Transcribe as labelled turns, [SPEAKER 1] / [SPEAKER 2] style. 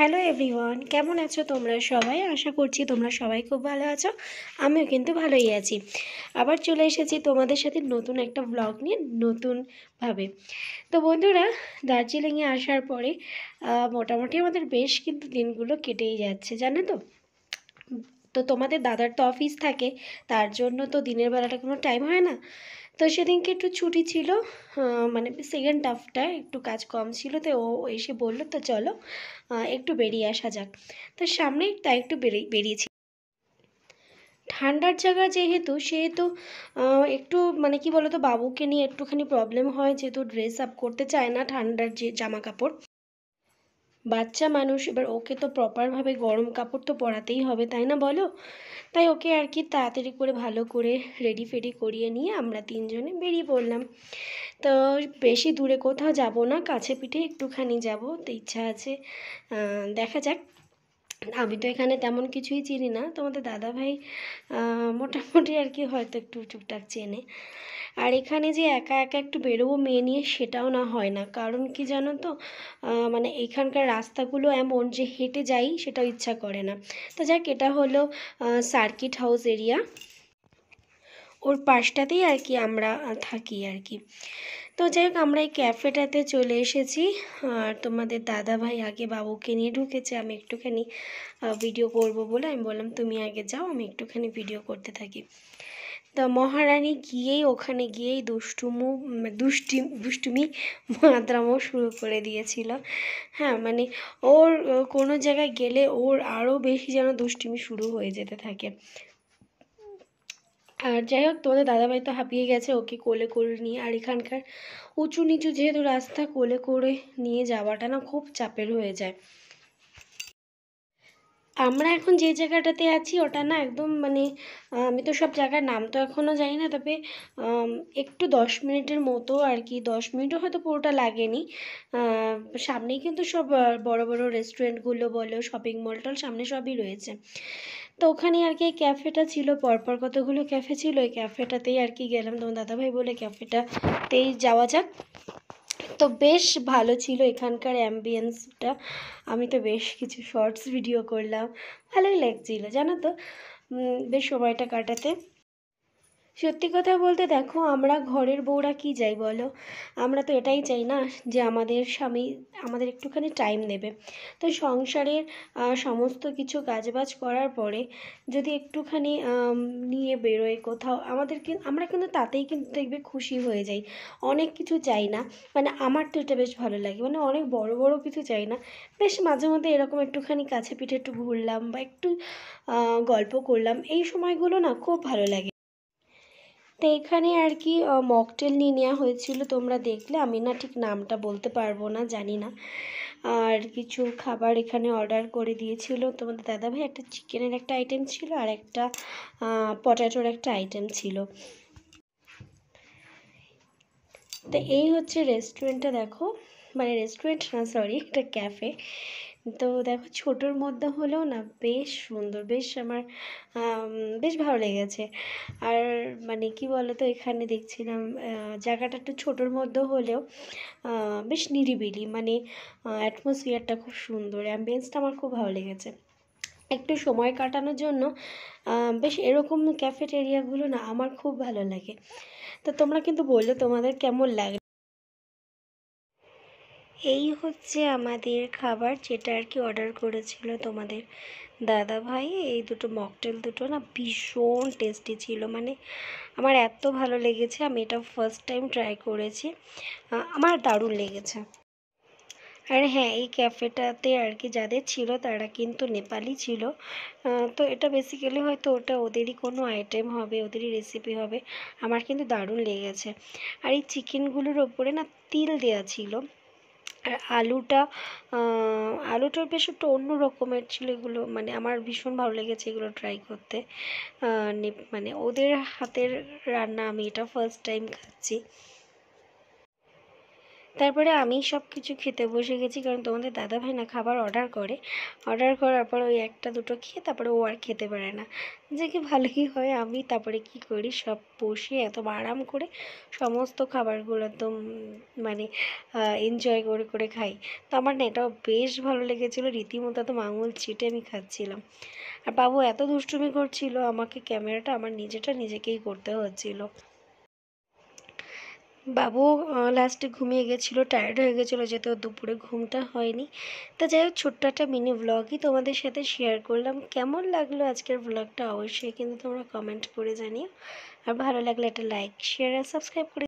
[SPEAKER 1] hello everyone কেমন আছো তোমরা সবাই আশা করছি তোমরা সবাই খুব ভালো আছো আমিও কিন্তু ভালোই আছি আবার চলে এসেছি তোমাদের সাথে নতুন একটা ব্লগ নিয়ে নতুনভাবে তো বন্ধুরা দার্জিলিংয়ে আসার পরে মোটামুটি আমাদের বেশ কিন্তু দিনগুলো কেটেই যাচ্ছে জানো তো তো তোমাদের দাদার তো অফিস থাকে তার জন্য তো দিনের বেলাটা কোনো টাইম হয় না তো সেদিনকে একটু ছুটি ছিল মানে সেকেন্ড হাফটা একটু কাজ কম ছিল তো ও এসে বললো তো চলো একটু বেরিয়ে আসা যাক তো সামনে তাই একটু বেরিয়ে বেরিয়েছি ঠান্ডার জায়গা যেহেতু সেহেতু একটু মানে কি বলতো বাবুকে নিয়ে একটুখানি প্রবলেম হয় যেহেতু ড্রেস আপ করতে চায় না ঠান্ডার যে জামা কাপড় বাচ্চা মানুষ এবার ওকে তো প্রপারভাবে গরম কাপড় তো পরাতেই হবে তাই না বলো তাই ওকে আর কি তাড়াতাড়ি করে ভালো করে রেডি ফেডি করিয়ে নিয়ে আমরা তিনজনে বেরিয়ে পড়লাম তো বেশি দূরে কোথাও যাব না কাছে পিঠে একটুখানি যাব তো ইচ্ছা আছে দেখা যাক আমি তো এখানে তেমন কিছুই চিনি না তোমাদের দাদাভাই মোটামুটি আর কি হয়তো একটু টুকটাক চেনে আর এখানে যে একা একা একটু বেরোবো মেয়ে নিয়ে সেটাও না হয় না কারণ কি জানো তো মানে এখানকার রাস্তাগুলো এমন যে হেঁটে যাই সেটাও ইচ্ছা করে না তো যাক এটা হলো সার্কিট হাউস এরিয়া ওর পাশটাতেই আর কি আমরা থাকি আর কি তো যাই হোক আমরা এই ক্যাফেটাতে চলে এসেছি আর তোমাদের দাদা ভাই আগে বাবুকে নিয়ে ঢুকেছে আমি একটুখানি ভিডিও করব বলে আমি বললাম তুমি আগে যাও আমি একটুখানি ভিডিও করতে থাকি তা মহারানী গিয়েই ওখানে গিয়েই দুষ্টুমু মানে দুষ্টি দুষ্টুমি মাদ্রামো শুরু করে দিয়েছিল হ্যাঁ মানে ওর কোনো জায়গায় গেলে ওর আরও বেশি যেন দুষ্টুমি শুরু হয়ে যেতে থাকে আর যাই হোক তোমাদের দাদাভাই তো হাঁপিয়ে গেছে ওকে কোলে করে নিয়ে আর এখানকার উঁচু নিচু যেহেতু রাস্তা কোলে করে নিয়ে যাওয়াটা না খুব চাপের হয়ে যায় আমরা এখন যে জায়গাটাতে আছি ওটা না একদম মানে আমি তো সব জায়গার নাম তো এখনও জানি না তবে একটু দশ মিনিটের মতো আর কি দশ মিনিটও হয়তো পুরোটা লাগেনি সামনেই কিন্তু সব বড় বড় রেস্টুরেন্টগুলো বলো শপিং মল টল সামনে সবই রয়েছে তো ওখানে আর কি ক্যাফেটা ছিল পরপর কতগুলো ক্যাফে ছিল ওই ক্যাফেটাতেই আর কি গেলাম তোমার দাদাভাই বলে ক্যাফেটাতেই যাওয়া যাক তো বেশ ভালো ছিল এখানকার অ্যাম্বিয়েন্সটা আমি তো বেশ কিছু শর্টস ভিডিও করলাম ভালোই লাগছিলো জানো তো বেশ সময়টা কাটাতে সত্যি কথা বলতে দেখো আমরা ঘরের বউরা কি যাই বলো আমরা তো এটাই চাই না যে আমাদের স্বামী আমাদের একটুখানি টাইম দেবে তো সংসারের সমস্ত কিছু কাজবাজ করার পরে যদি একটুখানি নিয়ে বেরোয় কোথাও আমাদের আমরা কিন্তু তাতেই কিন্তু দেখবে খুশি হয়ে যাই অনেক কিছু চাই না মানে আমার তো এটা বেশ ভালো লাগে মানে অনেক বড় বড় কিছু চাই না বেশ মাঝে মধ্যে এরকম একটুখানি কাছে পিঠে একটু ঘুরলাম বা একটু গল্প করলাম এই সময়গুলো না খুব ভালো লাগে তো এখানে আর কি মকটেল নিয়ে নেওয়া হয়েছিল তোমরা দেখলে আমি না ঠিক নামটা বলতে পারবো না জানি না আর কিছু খাবার এখানে অর্ডার করে দিয়েছিল তোমাদের দাদাভাই একটা চিকেনের একটা আইটেম ছিল আর একটা পটাটোর একটা আইটেম ছিল তো এই হচ্ছে রেস্টুরেন্টটা দেখো মানে রেস্টুরেন্ট না সরি একটা ক্যাফে তো দেখো ছোটোর মধ্যে হলেও না বেশ সুন্দর বেশ আমার বেশ ভালো লেগেছে আর মানে কি বলতো এখানে দেখছিলাম জায়গাটা একটু ছোটোর মধ্যে হলেও বেশ নিরিবিলি মানে অ্যাটমসফিয়ারটা খুব সুন্দর অ্যাম্বিয়েন্সটা আমার খুব ভালো লেগেছে একটু সময় কাটানোর জন্য বেশ এরকম ক্যাফেটেরিয়াগুলো না আমার খুব ভালো লাগে তো তোমরা কিন্তু বললে তোমাদের কেমন লাগে এই হচ্ছে আমাদের খাবার যেটা আর কি অর্ডার করেছিল তোমাদের দাদা ভাই এই দুটো মকটেল দুটো না ভীষণ টেস্টি ছিল মানে আমার এত ভালো লেগেছে আমি এটা ফার্স্ট টাইম ট্রাই করেছি আমার দারুণ লেগেছে আর হ্যাঁ এই ক্যাফেটাতে আর কি যাদের ছিল তারা কিন্তু নেপালি ছিল তো এটা বেসিক্যালি হয়তো ওটা ওদেরই কোনো আইটেম হবে ওদেরই রেসিপি হবে আমার কিন্তু দারুণ লেগেছে আর এই চিকেনগুলোর ওপরে না তিল দেয়া ছিল আর আলুটা আলুটার বেশ একটু অন্য রকমের ছিল এগুলো মানে আমার ভীষণ ভালো লেগেছে এগুলো ট্রাই করতে মানে ওদের হাতের রান্না আমি এটা ফার্স্ট টাইম খাচ্ছি তারপরে আমি সব কিছু খেতে বসে গেছি কারণ তোমাদের দাদা ভাই না খাবার অর্ডার করে অর্ডার করার পর ওই একটা দুটো খেয়ে তারপরে ও আর খেতে পারে না যে কি ভালোই হয় আমি তারপরে কি করি সব বসে এত আরাম করে সমস্ত খাবারগুলো একদম মানে এনজয় করে করে খাই তো আমার না এটাও বেশ ভালো লেগেছিলো রীতিমতো তো মাঙুল চিটে আমি খাচ্ছিলাম আর বাবু এত দুষ্টুমি করছিল আমাকে ক্যামেরাটা আমার নিজেটা নিজেকেই করতে হচ্ছিলো বাবু লাস্টে ঘুমিয়ে গেছিলো টায়ার্ড হয়ে গেছিলো যেহেতু দুপুরে ঘুমটা হয়নি তা যাই হোক ছোট্ট একটা মিনি ব্লগই তোমাদের সাথে শেয়ার করলাম কেমন লাগলো আজকের ব্লগটা অবশ্যই কিন্তু তোমরা কমেন্ট করে জানিও আর ভালো লাগলে একটা লাইক শেয়ার আর সাবস্ক্রাইব করে